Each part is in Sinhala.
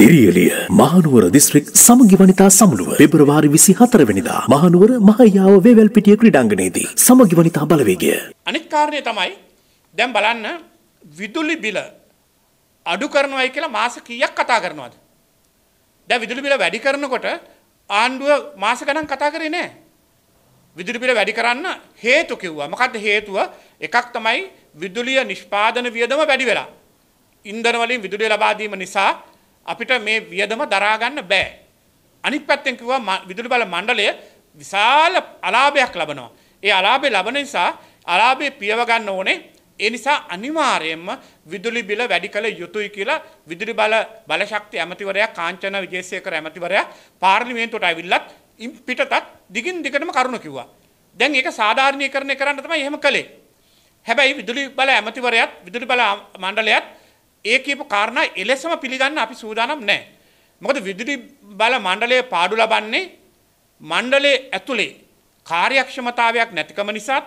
දිරියලිය මහනුවර දිස්ත්‍රික් සමගි වනිතා සමුළුව පෙබරවාරි විසි හතරවෙනිදා මහනුවර මහයාව වේවැල් පිටිය ක්‍රඩංගනයේදී සමගි වනිතා බලවේගය. අනිත් කාරණය තමයි දැම් බලන්න විදුලි බිල අඩු කරනවයි කියලා මාස කීයක් කතා කරනවාද. දැ විදුලි බිල වැඩි කරනකොට ආණ්ඩුව මාස ගණන් කතා කරේ නෑ. විදුලි බිල වැඩි කරන්න හේතු කිව්වා මකද හේතුව එකක් තමයි විදුලිය නිෂ්පාදන වියදම වැඩි වෙලා. ඉන්දනවලින් විදුලිය ලබාදීම නිසා අපිට මේ වියදම දරාගන්න බෑ. අනිත් පැත්තෙන් කිව්වා විදුලි බල මණ්ඩලය විශාල අලාභයක් ලබනවා. ඒ අලාභය ලබන නිසා අලාභය පියව ගන්න ඕනේ. ඒ නිසා අනිවාර්යයෙන්ම විදුලි බිල වැඩි කළ යුතුයි කියලා විදුලි බල බලශක්ති ඇමතිවරයා කාංචන විජේසේකර ඇමතිවරයා පාර්ලිමේන්තුවට ඇවිල්ලත් ඉම් පිටතත් දිගින් දිගටම කරුණ කිව්වා. දැන් ඒක සාධාරණීකරණය කරන්න තමයි එහෙම කළේ. හැබැයි විදුලි බල ඇමතිවරයත් විදුලි බල මණ්ඩලයත් ඒ කියපු කාරණා එලෙසම පිළිගන්න අපි සූදානම් නැහැ. මොකද විදුලි බල මණ්ඩලයේ පාඩු ලබන්නේ මණ්ඩලයේ ඇතුලේ කාර්යක්ෂමතාවයක් නැතිකම නිසාත්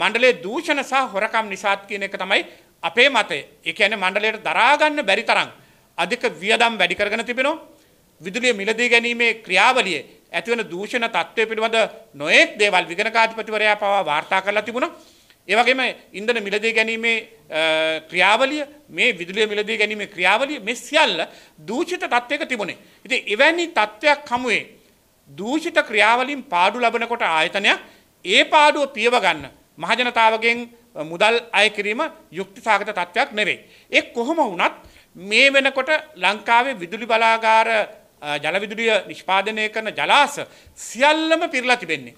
මණ්ඩලයේ දූෂණ සහ හොරකම් නිසාත් කියන එක තමයි අපේ මතය. ඒ කියන්නේ මණ්ඩලයට දරා ගන්න බැරි තරම් අධික වියදම් වැඩි කරගෙන තිබෙනවා. විදුලිය මිලදී ගැනීමේ ක්‍රියාවලියේ ඇතිවන දූෂණ තත්ත්වය පිළිබඳ නොයෙක් දේවල් විගණකාධිපතිවරයා පවා වාර්තා කරලා තිබුණා. ඒවගේම ඉන්දන මිලදී ගැනීමේ ක්‍රියාවලිය මේ විදුලිය මිලදී ගැනීම ක්‍රියාවලිය මෙ සියල්ල දූෂිත තත්ත්වයක තිබුණේ. ඉති එවැනි තත්ත්වයක් හමුවේ දූෂිත ක්‍රියාවලින් පාඩු ලබනකොට ආයතනයක් ඒ පාඩුව පියව ගන්න මහජනතාවගෙන් මුදල් අයකිරීම යුක්ති සාගත තත්ත්වයක් නෙවෙයි. ඒ කොහොම වුණත් මේ වෙනකොට ලංකාවේ විදුලි බලාගාර ජලවිදුලිය නිෂ්පාදනය කරන ජලාස සියල්ලම පිරලා තිබෙන්නේ.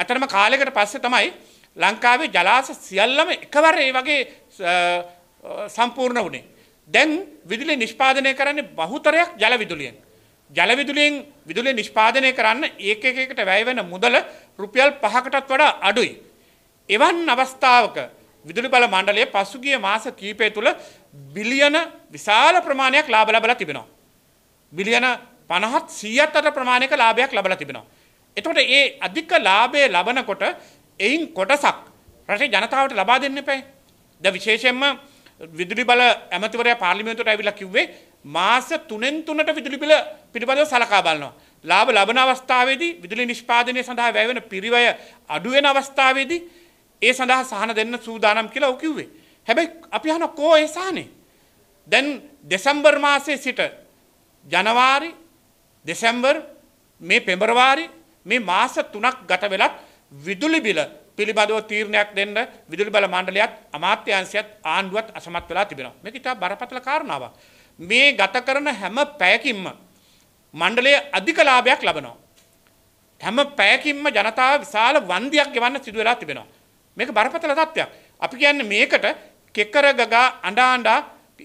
ඇතරම කාලෙකට පස්සේ තමයි ලංකාවේ ජලාස සියල්ලම එකවර ඒ වගේ සම්පූර්ණ වුණේ. දැන් විදුලි නිෂ්පාදනය කරන්නේ බහුතරයක් ජලවිදුලියෙන්. ජලවිදුලියෙන් විදුලිය නිෂ්පාදනය කරන්න ඒක එකකට වැයවෙන මුදල රුපියල් පහකටත් වඩා අඩුයි. එවන් අවස්ථාවක විදුලි බල මණ්ඩලය පසුගිය මාස කීපය තුළ බිලියන විශාල ප්‍රමාණයක් ලාබ ලබල තිබෙනවා. බිලියන පණහත් සීයත් අට ප්‍රමාණයක ලාභයක් ලබල තිබෙනවා. එතකොට ඒ අධික ලාභය ලබනකොට එයින් කොටසක් රටේ ජනතාවට ලබා දෙන්න එපයි. ද විශේෂයෙන්ම විදුලි බල ඇමතිවරයා පාර්ලිමේන්තුවට ඇවිල්ලා කිව්වේ මාස 3න් 3ට විදුලි බිල පිළිබඳව සලකා බලනවා. ලාභ ලබන අවස්ථාවේදී විදුලි නිෂ්පාදනය සඳහා වැය වෙන පිරිවැය අඩු වෙන අවස්ථාවේදී ඒ සඳහා සහන දෙන්න සූදානම් කියලා ඔව් කිව්වේ. හැබැයි අපි අහන කෝ ඒ සහනේ? දැන් දෙසැම්බර් මාසයේ සිට ජනවාරි දෙසැම්බර් මේ පෙබරවාරි මේ මාස 3ක් ගත වෙලත් විදුලි බිල පිළිබඳව තීරණයක් දෙන්න විදුලි බල මණ්ඩලයත් අමාත්‍යංශයත් ආණ්ඩුවත් අසමත් වෙලා තිබෙනවා. මේක ඉතා බරපතල කාරණාවක්. මේ ගත කරන හැම පැයකින්ම මණ්ඩලයේ අධික ලාභයක් ලබනවා. හැම පැයකින්ම ජනතාව විශාල වන්දියක් ගෙවන්න සිදු වෙලා තිබෙනවා. මේක බරපතල තත්ත්වයක්. අපි කියන්නේ මේකට කෙකර ගගා අඬා අඬා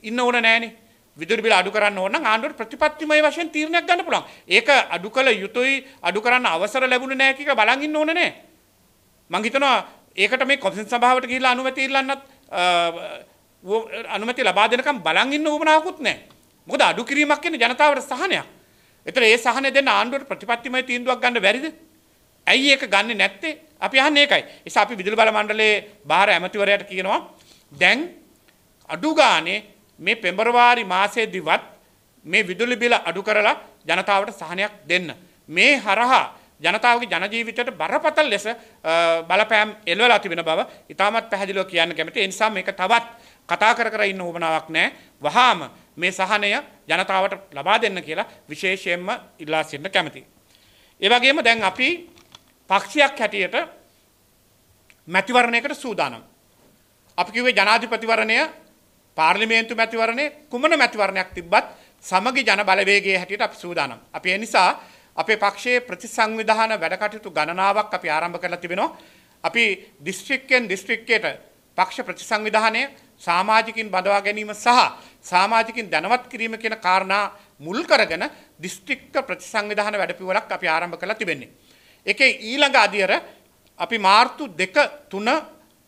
ඉන්න ඕන නෑනේ. විදුලි බිල අඩු කරන්න ඕන නම් ආණ්ඩුවට ප්‍රතිපත්තිමය වශයෙන් තීරණයක් ගන්න පුළුවන්. ඒක අඩු කළ යුතුයි අඩු කරන්න අවසර ලැබුණේ නැහැ කියලා බලන් ඉන්න ඕනේ නැහැ. මං හිතනවා ඒකට මේ කොන්සෙන් සභාවට ගිහිල්ලා අනුමැතිය ඉල්ලන්නත් අනුමැතිය ලබා දෙනකම් බලන් ඉන්න උවමනාවකුත් නැහැ. මොකද අඩු කිරීමක් කියන්නේ ජනතාවට සහනයක්. ඒතර ඒ සහනය දෙන්න ආණ්ඩුවට ප්‍රතිපත්තිමය තීන්දුවක් ගන්න බැරිද? ඇයි ඒක ගන්නෙ නැත්තේ? අපි අහන්නේ ඒකයි. ඒස අපි විදුලි බල මණ්ඩලයේ බාහිර ඇමතිවරයාට කියනවා දැන් අඩු ගානේ මේ පෙබරවාරි මාසයේදීවත් මේ විදුලි බිල අඩු කරලා ජනතාවට සහනයක් දෙන්න. මේ හරහා ජනතාවගේ ජනජීවිතයට බරපතල් ලෙස බලපෑම් එල්වලා තිබෙන බව ඉතාමත් පැහැදිලෝ කියන්න කැමති එනිසා එක තවත් කතා කර කර ඉන්න හොමනාවක් නෑ වහාම මේ සහනය ජනතාවට ලබා දෙන්න කියලා විශේෂයෙන්ම ඉල්ලා සින්න කැමති. ඒවගේම දැන් අපි පක්ෂයක් හැටියට මැතිවරණයකට සූදානම්. අපි කිවේ ජනාධිපතිවරණය පාර්ලිමේන්තු මැතිවරණය කුමන මැතිවරණයක් තිබ්බත් සමගි ජන බලවේගේ හැටියට අපි සූදානම්. අපි එනිසා අපේ පක්ෂයේ ප්‍රතිසංවිධාන වැඩකටයුතු ගණනාවක් අපි ආරම්භ කරලා තිබෙනවා. අපි දිස්ත්‍රික්කෙන් දිස්ත්‍රික්කයට පක්ෂ ප්‍රතිසංවිධානය සමාජිකින් බඳවා ගැනීම සහ සමාජිකින් දැනවත් කිරීම කියන කාරණා මුල් කරගෙන දිස්ත්‍රික්ක ප්‍රතිසංවිධාන වැඩපිවලක් අපි ආරම්භ කරලා තිබෙන්නේ. එකේ ඊළඟ අධියර අපි මාර්තු දෙක තුන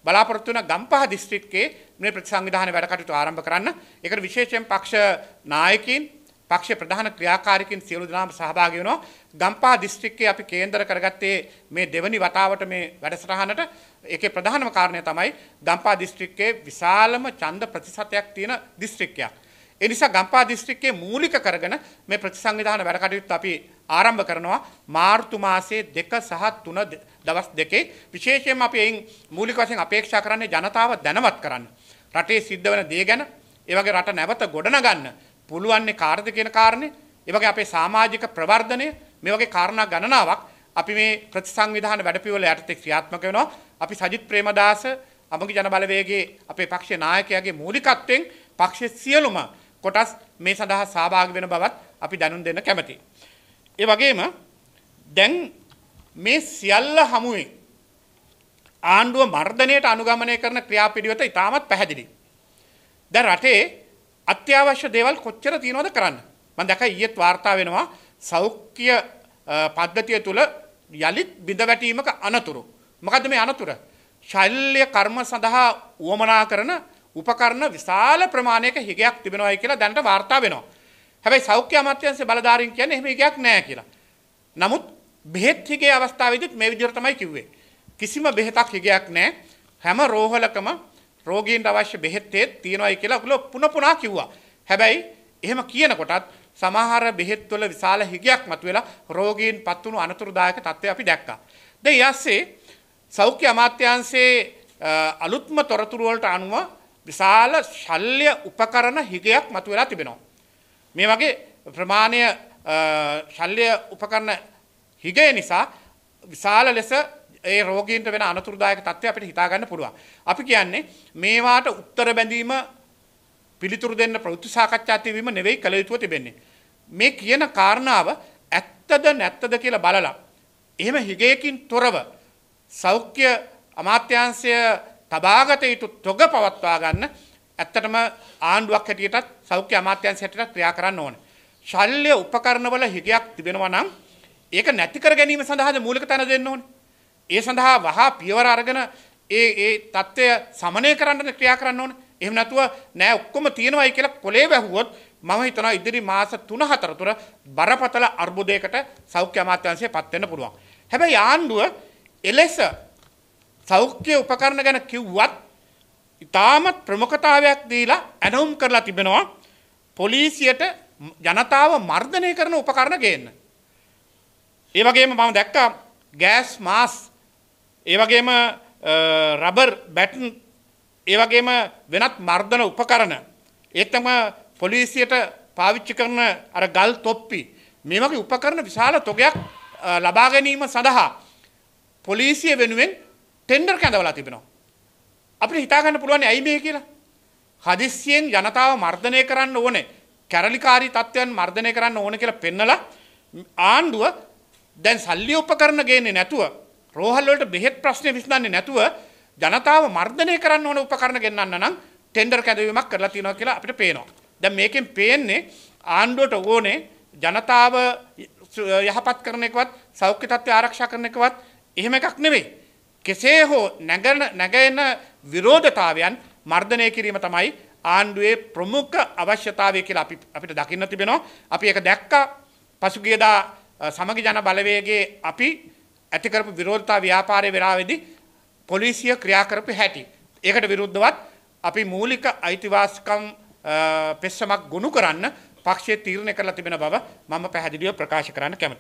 බලාපොරොත්තු වන ගම්පහ දිස්ත්‍රික්කයේ මේ ප්‍රතිසංවිධාන වැඩ කටයුතු ආරම්භ කරන්න. ඒකට විශේෂයෙන් පක්ෂ නායකයින් පක්ෂ ප්‍රධාන ක්‍රියාකාරකින් සියලු දෙනාම සහභාගි වෙනවා. ගම්පා දිස්ත්‍රික්කයේ අපි කේන්දර කරගත්තේ මේ දෙවනි වතාවට මේ වැඩසටහනට ඒකේ ප්‍රධානම කාරණය තමයි ගම්පා දිස්ත්‍රික්කයේ විශාලම ඡන්ද ප්‍රතිශතයක් තියෙන දිස්ත්‍රික්කයක්. ඒ නිසා ගම්පා දිස්ත්‍රික්කයේ මූලික කරගෙන මේ ප්‍රතිසංවිධාන වැඩ කටයුතු අපි ආරම්භ කරනවා මාර්තු මාසයේ 2 සහ 3 දවස් දෙකේ විශේෂයෙන්ම අපි එයින් මූලික වශයෙන් අපේක්ෂා කරන්නේ ජනතාව දැනවත් කරන්න. රටේ සිද්ධ වෙන දේ ගැන ඒ වගේ රට නැවත ගොඩනගන්න පුළුවන්නේ කාර්ද කියන කාරණය ඒවගේ අපේ සාමාජික ප්‍රවර්ධනය මේ වගේ කාරණා ගණනාවක් අපි මේ ප්‍රතිසංවිධාන වැඩපිවල යටතෙක් ක්‍රියාත්මක වෙනවා අපි සජිත් ප්‍රේමදාස අමගේ ජනබලවේගේ අපේ පක්ෂ නායකයාගේ මූලිකත්වයෙන් පක්ෂ සියලුම කොටස් මේ සඳහා සභාග වෙන බවත් අපි දැනුම් දෙන්න කැමති. ඒ වගේම දැන් මේ සියල්ල හමුවෙන් ආණ්ඩුව මර්ධනයට අනුගමනය කරන ක්‍රියාපිඩිවත ඉතාමත් පැහැදිලි. දැන් රටේ අත්‍යවශ්‍ය දේවල් කොච්චර තියෙනවද කරන්න. මම දැක ඊයේත් වාර්තා වෙනවා සෞඛ්‍ය පද්ධතිය තුල යලිත් බිඳවැටීමක අනතුරු. මොකද මේ අනතුර? ශල්්‍ය කර්ම සඳහා වුවමනා කරන උපකරණ විශාල ප්‍රමාණයක හිගයක් තිබෙනවායි කියලා දැනට වාර්තා වෙනවා. හැබැයි සෞඛ්‍ය අමාත්‍යංශයේ බලධාරීන් කියන්නේ එහෙම හිගයක් නැහැ කියලා. නමුත් බෙහෙත් හිගේ අවස්ථාවේදීත් මේ විදිහට තමයි කිව්වේ. කිසිම බෙහෙතක් හිගයක් නැහැ. හැම රෝහලකම රෝගීන්ට අවශ්‍ය බෙහෙත්තේත් තියෙනවයි කියලා ඔගොල්ලෝ පුන පුනා කිව්වා. හැබැයි එහෙම කියනකොටත් සමහර බෙහෙත්වල විශාල හිගයක් මතුවෙලා රෝගීන් පත් වුණු අනතුරුදායක තත්ත්වය අපි දැක්කා. දැන් ඊස්සේ සෞඛ්‍ය අමාත්‍යාංශයේ අලුත්ම තොරතුරු වලට අනුව විශාල ශල්්‍ය උපකරණ හිගයක් මතුවලා තිබෙනවා. මේ වගේ ප්‍රමාණය ශල්්‍ය උපකරණ හිගය නිසා විශාල ලෙස ඒ රෝගීන්ට වෙන අනතුරුදායක තත්ත්වය අපිට හිතාගන්න පුළුවන්. අපි කියන්නේ මේවාට උත්තර බැඳීම පිළිතුරු දෙන්න ප්‍රවෘත්ති සාකච්ඡා තිබීම නෙවෙයි කළ යුතුව තිබෙන්නේ. මේ කියන කාරණාව ඇත්තද නැත්තද කියලා බලලා එහෙම හිගයකින් තොරව සෞඛ්‍ය අමාත්‍යංශය තබාගත යුතු තොග පවත්වා ගන්න ඇත්තටම ආණ්ඩුවක් හැටියටත් සෞඛ්‍ය අමාත්‍යංශය හැටියට ක්‍රියා කරන්න ඕන. ශල්්‍ය උපකරණවල හිගයක් තිබෙනවා නම් ඒක නැති කර ගැනීම සඳහාද මූලික තැන දෙන්න ඕනේ. ඒ සඳහා වහා පියවර අරගෙන ඒ ඒ தත්ත්වය සමනය කරන්න ක්‍රියා කරන්න ඕන. එහෙම නැතුව නෑ ඔක්කොම තියෙනවයි කියලා කොලේ වැහුවොත් මම හිතනවා ඉදිරි මාස 3-4 තුර බරපතල අර්බුදයකට සෞඛ්‍ය අමාත්‍යාංශය පත් වෙන්න පුළුවන්. හැබැයි ආණ්ඩුව එලෙස සෞඛ්‍ය උපකරණ ගැන කිව්වත් ඉතාමත් ප්‍රමුඛතාවයක් දීලා ඇනවුම් කරලා තිබෙනවා පොලිසියට ජනතාව මර්ධනය කරන උපකරණ ගේන්න. ඒ වගේම මම දැක්කා ගෑස් මාස් ඒවගේම රබර් බැටන් ඒවගේම වෙනත් මර්ධන උපකරණ ඒතම පොලිසියට පාවිච්චි කරන අර ගල් තොප්පි මේ වගේ උපකරණ විශාල තොගයක් ලබා ගැනීම සඳහා පොලිසිය වෙනුවෙන් ටෙන්ඩර් කැඳවලා තිබෙනවා. අපිට හිතාගන්න පුළුවන් ඇයි මේ කියලා. හදිස්සියෙන් ජනතාව මර්ධනය කරන්න ඕනේ. කැරලිකාරී තත්ත්වයන් මර්ධනය කරන්න ඕන කියලා පෙන්නලා ආණ්ඩුව දැන් සල්ලි උපකරණ ගේන්නේ නැතුව රෝහල්වලට බෙහෙත් ප්‍රශ්නය විසඳන්නේ නැතුව ජනතාව මර්ධනය කරන්න ඕන උපකරණ ගෙන්න්න නම් ටෙන්ඩර් කැදවීමක් කරලා තියෙනවා කියලා අපිට පේනවා. දැන් මේකෙන් පේන්නේ ආණ්ඩුවට ඕනේ ජනතාව යහපත් කරන එකවත් සෞඛ්‍ය තත්ත්වය ආරක්ෂා කරන එකවත් එහෙම එකක් නෙවෙයි. කෙසේ හෝ නැගන නැගයන විරෝධතාවයන් මර්ධනය කිරීම තමයි ආණ්ඩුවේ ප්‍රමුඛ අවශ්‍යතාවය කියලා අපි අපිට දකින්න තිබෙනවා. අපි ඒක දැක්කා පසුගියදා සමගි ජන බලවේගයේ අපි ඇතිකරපු විරෝධතා ව්‍යාපාරය වෙලාවෙදි පොලිසිය ක්‍රියාකරපු හැටි. ඒකට විරුද්ධවත් අපි මූලික අයිතිවාසිකම් පෙස්සමක් ගුණු කරන්න පක්ෂය තීරණය කරලා තිබෙන බව මම පැහැදිලිව ප්‍රකාශ කරන්න කැමති.